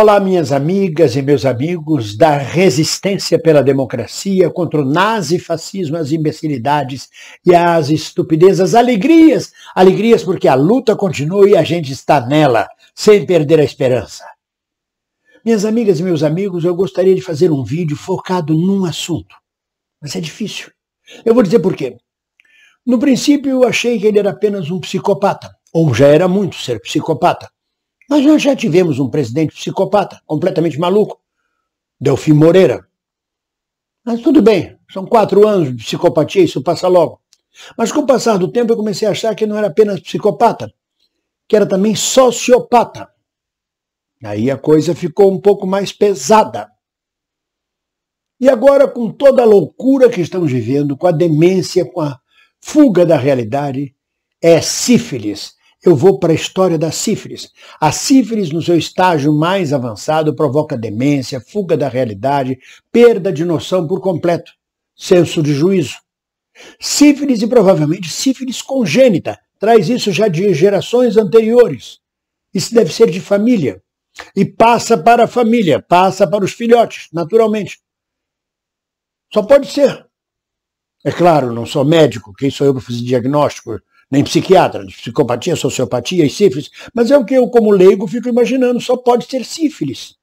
Olá, minhas amigas e meus amigos da resistência pela democracia contra o nazifascismo, as imbecilidades e as estupidezas, alegrias, alegrias porque a luta continua e a gente está nela, sem perder a esperança. Minhas amigas e meus amigos, eu gostaria de fazer um vídeo focado num assunto, mas é difícil. Eu vou dizer por quê. No princípio, eu achei que ele era apenas um psicopata, ou já era muito ser psicopata. Mas nós já tivemos um presidente psicopata, completamente maluco, Delfim Moreira. Mas tudo bem, são quatro anos de psicopatia, isso passa logo. Mas com o passar do tempo eu comecei a achar que não era apenas psicopata, que era também sociopata. Aí a coisa ficou um pouco mais pesada. E agora, com toda a loucura que estamos vivendo, com a demência, com a fuga da realidade, é sífilis, eu vou para a história da sífilis. A sífilis, no seu estágio mais avançado, provoca demência, fuga da realidade, perda de noção por completo, senso de juízo. Sífilis e provavelmente sífilis congênita, traz isso já de gerações anteriores. Isso deve ser de família. E passa para a família, passa para os filhotes, naturalmente. Só pode ser. É claro, não sou médico, quem sou eu para fazer diagnóstico? nem psiquiatra, de psicopatia, sociopatia e sífilis, mas é o que eu, como leigo, fico imaginando, só pode ser sífilis.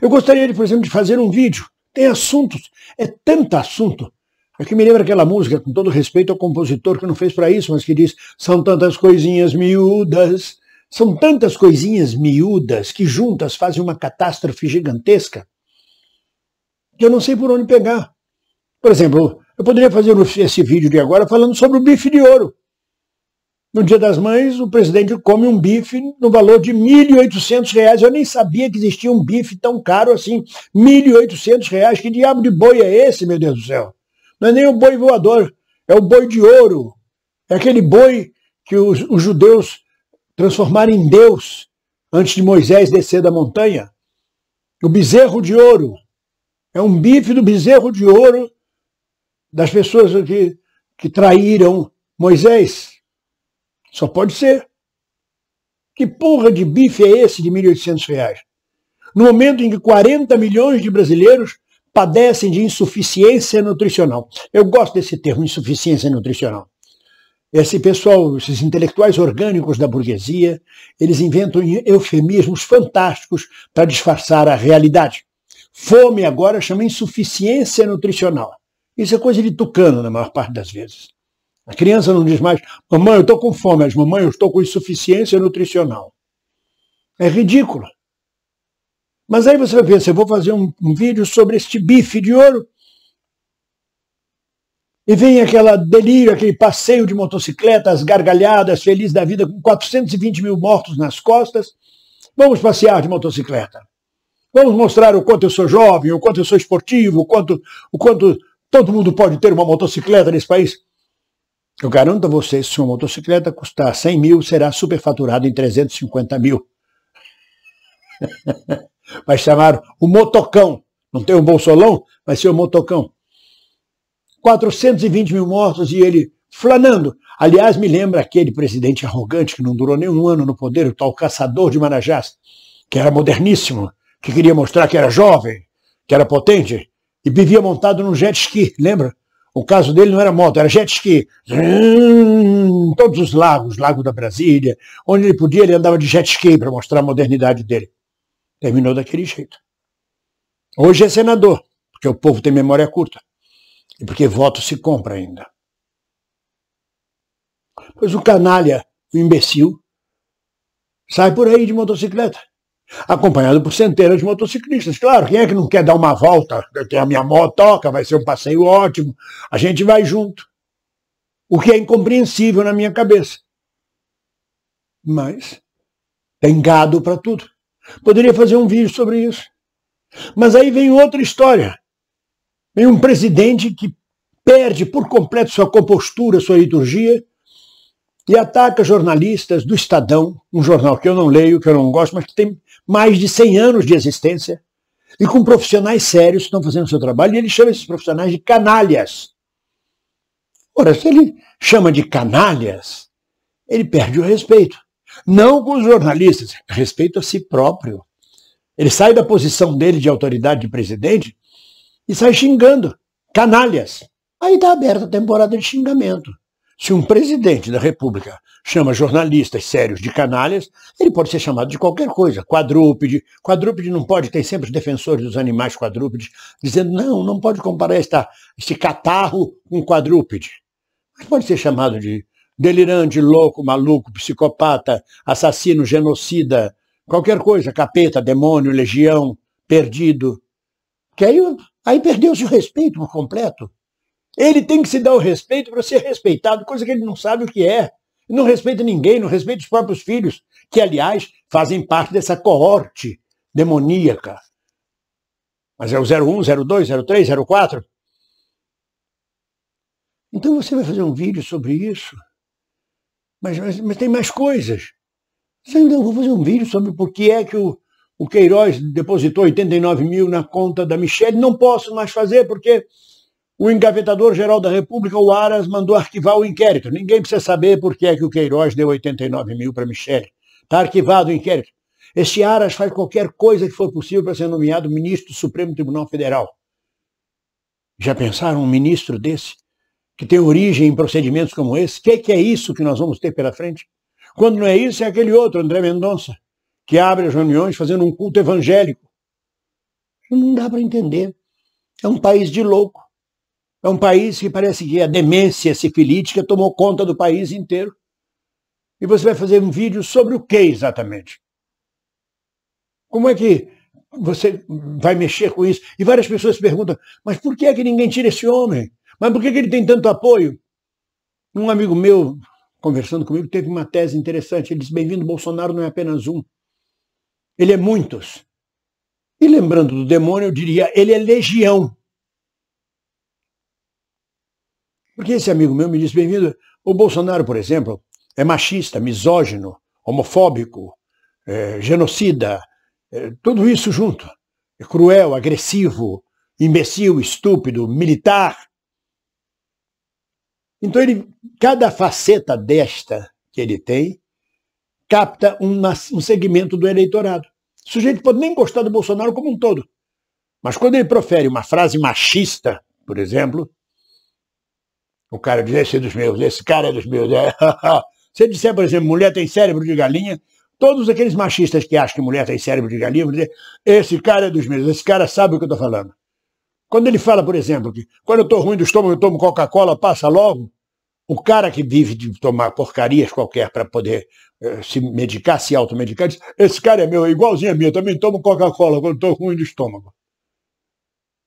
Eu gostaria, por exemplo, de fazer um vídeo. Tem assuntos, é tanto assunto. Aqui é me lembra aquela música, com todo respeito ao compositor que não fez para isso, mas que diz: são tantas coisinhas miúdas, são tantas coisinhas miúdas que juntas fazem uma catástrofe gigantesca que eu não sei por onde pegar. Por exemplo, eu poderia fazer esse vídeo de agora falando sobre o bife de ouro. No Dia das Mães, o presidente come um bife no valor de R$ 1.800. Eu nem sabia que existia um bife tão caro assim. R$ 1.800. Que diabo de boi é esse, meu Deus do céu? Não é nem o boi voador, é o boi de ouro. É aquele boi que os, os judeus transformaram em Deus antes de Moisés descer da montanha. O bezerro de ouro. É um bife do bezerro de ouro das pessoas que, que traíram Moisés. Só pode ser. Que porra de bife é esse de 1.800 reais? No momento em que 40 milhões de brasileiros padecem de insuficiência nutricional. Eu gosto desse termo, insuficiência nutricional. Esse pessoal, esses intelectuais orgânicos da burguesia, eles inventam eufemismos fantásticos para disfarçar a realidade. Fome agora chama insuficiência nutricional. Isso é coisa de tucano, na maior parte das vezes. A criança não diz mais, mamãe, eu estou com fome, mas mamãe, eu estou com insuficiência nutricional. É ridículo. Mas aí você vai ver, se eu vou fazer um, um vídeo sobre este bife de ouro, e vem aquela delírio, aquele passeio de motocicleta, as gargalhadas, feliz da vida, com 420 mil mortos nas costas. Vamos passear de motocicleta. Vamos mostrar o quanto eu sou jovem, o quanto eu sou esportivo, o quanto, o quanto Todo mundo pode ter uma motocicleta nesse país? Eu garanto a vocês, se uma motocicleta custar 100 mil, será superfaturado em 350 mil. Vai chamar o motocão. Não tem um Bolsolão, vai ser o motocão. 420 mil mortos e ele flanando. Aliás, me lembra aquele presidente arrogante que não durou nem um ano no poder, o tal caçador de Marajás, que era moderníssimo, que queria mostrar que era jovem, que era potente, e vivia montado num jet ski, lembra? O caso dele não era moto, era jet ski. todos os lagos, Lago da Brasília, onde ele podia, ele andava de jet ski para mostrar a modernidade dele. Terminou daquele jeito. Hoje é senador, porque o povo tem memória curta. E porque voto se compra ainda. Pois o canalha, o imbecil, sai por aí de motocicleta acompanhado por centenas de motociclistas. Claro, quem é que não quer dar uma volta? Eu tenho a minha motoca, vai ser um passeio ótimo, a gente vai junto. O que é incompreensível na minha cabeça. Mas tem gado para tudo. Poderia fazer um vídeo sobre isso. Mas aí vem outra história. Vem um presidente que perde por completo sua compostura, sua liturgia, e ataca jornalistas do Estadão, um jornal que eu não leio, que eu não gosto, mas que tem mais de 100 anos de existência, e com profissionais sérios que estão fazendo o seu trabalho, e ele chama esses profissionais de canalhas. Ora, se ele chama de canalhas, ele perde o respeito. Não com os jornalistas, respeito a si próprio. Ele sai da posição dele de autoridade de presidente e sai xingando. Canalhas. Aí está aberta a temporada de xingamento. Se um presidente da República chama jornalistas sérios de canalhas, ele pode ser chamado de qualquer coisa, quadrúpede. Quadrúpede não pode, tem sempre os defensores dos animais quadrúpedes dizendo não, não pode comparar esta, este catarro com quadrúpede. Mas pode ser chamado de delirante, louco, maluco, psicopata, assassino, genocida, qualquer coisa, capeta, demônio, legião, perdido. Que aí, aí perdeu-se o respeito por completo. Ele tem que se dar o respeito para ser respeitado, coisa que ele não sabe o que é. Não respeita ninguém, não respeita os próprios filhos, que, aliás, fazem parte dessa coorte demoníaca. Mas é o 01, 02, 03, 04. Então você vai fazer um vídeo sobre isso. Mas, mas, mas tem mais coisas. Você então, então, vou fazer um vídeo sobre por que é que o, o Queiroz depositou 89 mil na conta da Michelle. Não posso mais fazer, porque o engavetador-geral da República, o Aras, mandou arquivar o inquérito. Ninguém precisa saber por que é que o Queiroz deu 89 mil para Michele. Está arquivado o inquérito. Esse Aras faz qualquer coisa que for possível para ser nomeado ministro do Supremo Tribunal Federal. Já pensaram um ministro desse, que tem origem em procedimentos como esse? O que, que é isso que nós vamos ter pela frente? Quando não é isso, é aquele outro, André Mendonça, que abre as reuniões fazendo um culto evangélico. Não dá para entender. É um país de louco. É um país que parece que a demência sifilítica tomou conta do país inteiro. E você vai fazer um vídeo sobre o que exatamente? Como é que você vai mexer com isso? E várias pessoas perguntam, mas por que é que ninguém tira esse homem? Mas por que, é que ele tem tanto apoio? Um amigo meu, conversando comigo, teve uma tese interessante. Ele disse, bem-vindo, Bolsonaro não é apenas um. Ele é muitos. E lembrando do demônio, eu diria, ele é legião. Porque esse amigo meu me disse, bem-vindo, o Bolsonaro, por exemplo, é machista, misógino, homofóbico, é, genocida, é, tudo isso junto. É cruel, agressivo, imbecil, estúpido, militar. Então ele, cada faceta desta que ele tem, capta um segmento do eleitorado. O sujeito pode nem gostar do Bolsonaro como um todo. Mas quando ele profere uma frase machista, por exemplo, o cara diz, esse é dos meus, esse cara é dos meus. É. Se Se disser, por exemplo, mulher tem cérebro de galinha, todos aqueles machistas que acham que mulher tem cérebro de galinha vão dizer, esse cara é dos meus, esse cara sabe o que eu estou falando. Quando ele fala, por exemplo, que quando eu estou ruim do estômago, eu tomo Coca-Cola, passa logo, o cara que vive de tomar porcarias qualquer para poder eh, se medicar, se automedicar, diz, esse cara é meu, é igualzinho a mim, eu também tomo Coca-Cola quando estou ruim do estômago.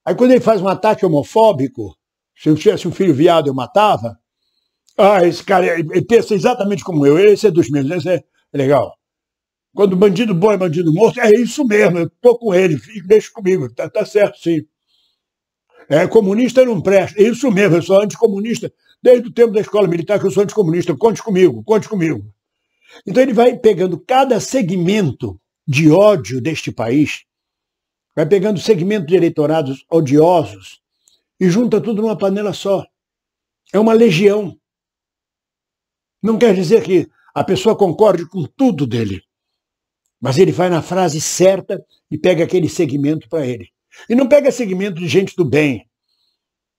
Aí quando ele faz um ataque homofóbico, se eu tivesse um filho viado, eu matava. Ah, esse cara ele pensa exatamente como eu. Esse é dos meus, esse é legal. Quando bandido bom é bandido morto, é isso mesmo, eu tô com ele, deixa comigo, tá, tá certo sim. É, comunista não presta, é isso mesmo, eu sou anticomunista. Desde o tempo da escola militar que eu sou anticomunista, conte comigo, conte comigo. Então ele vai pegando cada segmento de ódio deste país, vai pegando segmentos de eleitorados odiosos, e junta tudo numa panela só. É uma legião. Não quer dizer que a pessoa concorde com tudo dele, mas ele vai na frase certa e pega aquele segmento para ele. E não pega segmento de gente do bem.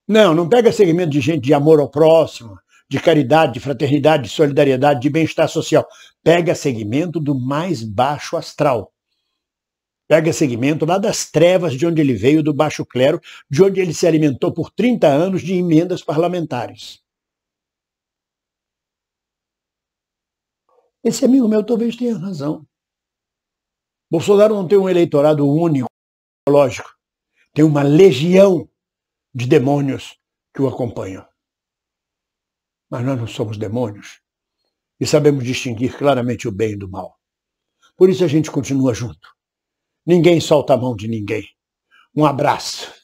Não, não pega segmento de gente de amor ao próximo, de caridade, de fraternidade, de solidariedade, de bem-estar social. Pega segmento do mais baixo astral. Pega segmento lá das trevas de onde ele veio, do baixo clero, de onde ele se alimentou por 30 anos de emendas parlamentares. Esse amigo meu talvez tenha razão. Bolsonaro não tem um eleitorado único, lógico. Tem uma legião de demônios que o acompanham. Mas nós não somos demônios e sabemos distinguir claramente o bem do mal. Por isso a gente continua junto. Ninguém solta a mão de ninguém. Um abraço.